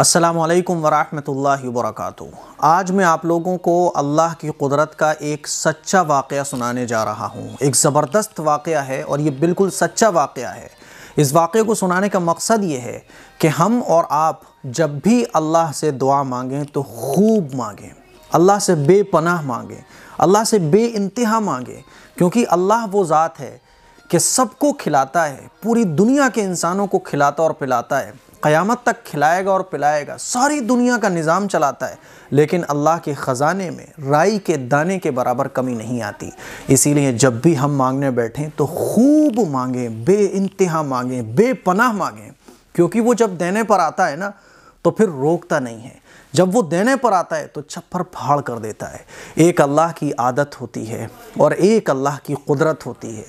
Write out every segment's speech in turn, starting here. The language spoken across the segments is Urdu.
السلام علیکم ورحمۃ اللہ وبرکاتہ آج میں آپ لوگوں کو اللہ کی قدرت کا ایک سچا واقعہ سنانے جا رہا ہوں ایک زبردست واقعہ ہے اور یہ بالکل سچا واقعہ ہے اس واقعے کو سنانے کا مقصد یہ ہے کہ ہم اور آپ جب بھی اللہ سے دعا مانگیں تو خوب مانگیں اللہ سے بے پناہ مانگیں اللہ سے بے انتہا مانگیں کیونکہ اللہ وہ ذات ہے کہ سب کو کھلاتا ہے پوری دنیا کے انسانوں کو کھلاتا اور پلاتا ہے قیامت تک کھلائے گا اور پلائے گا ساری دنیا کا نظام چلاتا ہے لیکن اللہ کے خزانے میں رائی کے دانے کے برابر کمی نہیں آتی اسی لیے جب بھی ہم مانگنے بیٹھیں تو خوب مانگیں بے انتہا مانگیں بے پناہ مانگیں کیونکہ وہ جب دینے پر آتا ہے نا تو پھر روکتا نہیں ہے جب وہ دینے پر آتا ہے تو چھپر پھاڑ کر دیتا ہے ایک اللہ کی عادت ہوتی ہے اور ایک اللہ کی قدرت ہوتی ہے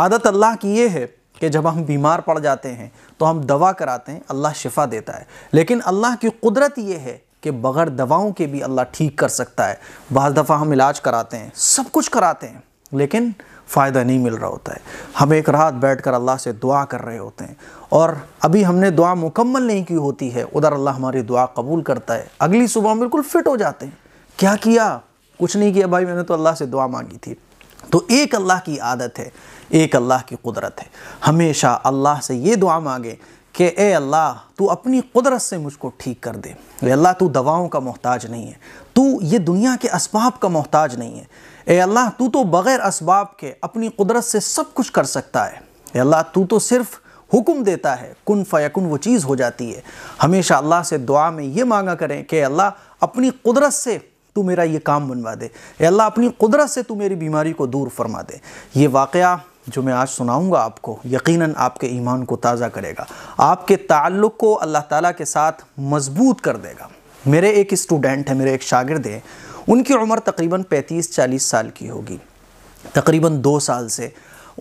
عادت اللہ کی یہ ہے کہ جب ہم بیمار پڑ جاتے ہیں تو ہم دوا کراتے ہیں اللہ شفا دیتا ہے لیکن اللہ کی قدرت یہ ہے کہ بغیر دواؤں کے بھی اللہ ٹھیک کر سکتا ہے بعض دفعہ ہم علاج کراتے ہیں سب کچھ کراتے ہیں لیکن فائدہ نہیں مل رہا ہوتا ہے ہم ایک رات بیٹھ کر اللہ سے دعا کر رہے ہوتے ہیں اور ابھی ہم نے دعا مکمل نہیں کی ہوتی ہے ادھر اللہ ہماری دعا قبول کرتا ہے اگلی صبح ہم بالکل فٹ ہو جاتے ہیں کیا کیا کچھ نہیں کیا بھائی میں نے تو اللہ سے دعا مانگی تھی تو ایک اللہ کی عادت ہے ایک اللہ کی قدرت ہے ہمیشہ اللہ سے یہ دعا مانگے کہ اے اللہ تو اپنی قدرت سے مجھ کو ٹھیک کر دے اے اللہ تو دواؤں کا محتاج نہیں ہے تو یہ دنیا کے اسباب کا محتاج نہیں ہے اے اللہ تو تو بغیر اسباب کے اپنی قدرت سے سب کچھ کر سکتا ہے اے اللہ تو تو صرف حکم دیتا ہے کن فیکن وہ چیز ہو جاتی ہے ہمیشہ اللہ سے دعا میں یہ مانگا کریں کہ اللہ اپنی قدرت سے تو میرا یہ کام بنوا دے اے اللہ اپنی قدرت سے تو میری بیماری کو دور فرما دے یہ واقعہ جو میں آج سناؤں گا آپ کو یقیناً آپ کے ایمان کو تازہ کرے گا آپ کے تعلق کو اللہ تعالیٰ کے ساتھ مضبوط کر دے گا میرے ایک اسٹوڈنٹ ہے میرے ایک شاگرد ہیں ان کی عمر تقریباً پینتیس چالیس سال کی ہوگی تقریباً دو سال سے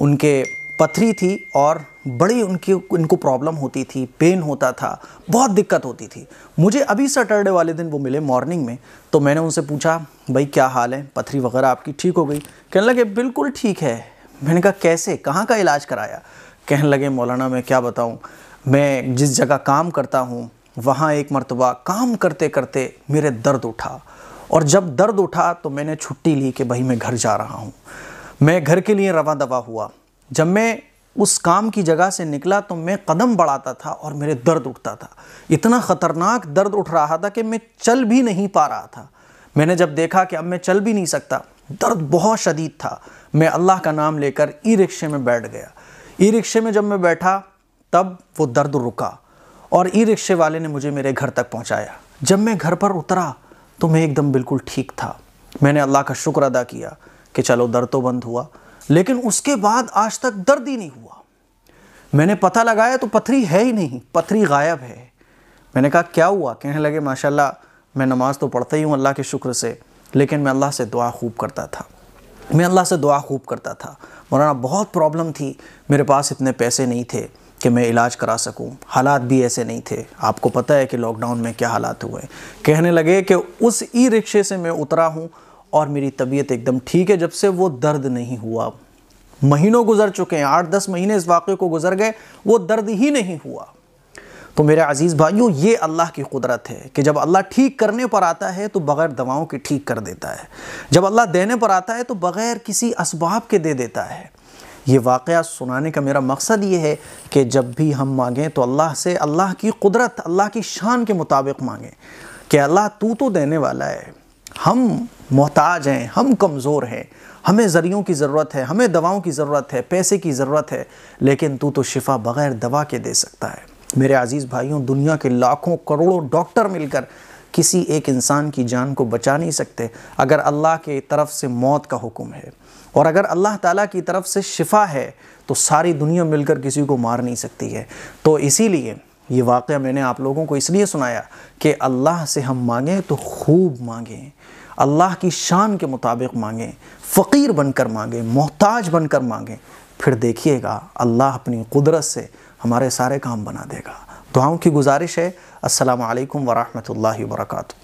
ان کے پتھری تھی اور بڑی ان کی ان کو پرابلم ہوتی تھی پین ہوتا تھا بہت دقت ہوتی تھی مجھے ابھی سٹرڈے والے دن وہ ملے مارننگ میں تو میں نے ان سے پوچھا بھائی کیا حال ہے پتھری وغیرہ آپ کی ٹھیک ہو گئی کہنے لگے بالکل ٹھیک ہے میں نے کہا کیسے کہاں کا علاج کرایا کہنے لگے مولانا میں کیا بتاؤں میں جس جگہ کام کرتا ہوں وہاں ایک مرتبہ کام کرتے کرتے میرے درد اٹھا اور جب درد اٹھا تو میں نے چھٹی لی کہ بھائی میں گھر جا رہا ہوں میں گھر کے لیے رواں دوا ہوا جب میں اس کام کی جگہ سے نکلا تو میں قدم بڑھاتا تھا اور میرے درد اٹھتا تھا اتنا خطرناک درد اٹھ رہا تھا کہ میں چل بھی نہیں پا رہا تھا میں نے جب دیکھا کہ اب میں چل بھی نہیں سکتا درد بہت شدید تھا میں اللہ کا نام لے کر ای رکشے میں بیٹھ گیا ای رکشے میں جب میں بیٹھا تب وہ درد رکا اور ای رکشے والے نے مجھے میرے گھر تک پہنچایا جب میں گھر پر اترا تو میں ایک دم بالکل ٹھیک تھا میں نے اللہ کا شکر ادا کیا کہ چلو درد تو بند ہوا لیکن اس کے بعد آج تک درد ہی نہیں ہوا میں نے پتہ لگایا تو پتھری ہے ہی نہیں پتھری غائب ہے میں نے کہا کیا ہوا کہنے لگے ماشاءاللہ میں نماز تو پڑھتا ہی ہوں اللہ کے شکر سے لیکن میں اللہ سے دعا خوب کرتا تھا میں اللہ سے دعا خوب کرتا تھا مولانا بہت پرابلم تھی میرے پاس اتنے پیسے نہیں تھے کہ میں علاج کرا سکوں حالات بھی ایسے نہیں تھے آپ کو پتہ ہے کہ لاک ڈاؤن میں کیا حالات ہوئے کہنے لگے کہ اس ای رکشے سے میں اترا ہوں اور میری طبیعت ایک دم ٹھیک ہے جب سے وہ درد نہیں ہوا مہینوں گزر چکے ہیں آٹھ دس مہینے اس واقعے کو گزر گئے وہ درد ہی نہیں ہوا تو میرے عزیز بھائیوں یہ اللہ کی قدرت ہے کہ جب اللہ ٹھیک کرنے پر آتا ہے تو بغیر دواؤں کے ٹھیک کر دیتا ہے جب اللہ دینے پر آتا ہے تو بغیر کسی اسباب کے دے دیتا ہے یہ واقعہ سنانے کا میرا مقصد یہ ہے کہ جب بھی ہم مانگیں تو اللہ سے اللہ کی قدرت اللہ کی شان کے مطابق مانگیں کہ اللہ تو تو دینے والا ہے ہم محتاج ہیں ہم کمزور ہیں ہمیں ذریعوں کی ضرورت ہے ہمیں دواؤں کی ضرورت ہے پیسے کی ضرورت ہے لیکن تو تو شفا بغیر دوا کے دے سکتا ہے میرے عزیز بھائیوں دنیا کے لاکھوں کروڑوں ڈاکٹر مل کر کسی ایک انسان کی جان کو بچا نہیں سکتے اگر اللہ کے طرف سے موت کا حکم ہے اور اگر اللہ تعالیٰ کی طرف سے شفا ہے تو ساری دنیا مل کر کسی کو مار نہیں سکتی ہے تو اسی لیے یہ واقعہ میں نے آپ لوگوں کو اس لیے سنایا کہ اللہ سے ہم مانگیں تو خوب مانگیں اللہ کی شان کے مطابق مانگیں فقیر بن کر مانگیں محتاج بن کر مانگیں پھر دیکھیے گا اللہ اپنی قدرت سے ہمارے سارے کام بنا دے گا دعاوں کی گزارش ہے السلام علیکم ورحمۃ اللہ وبرکاتہ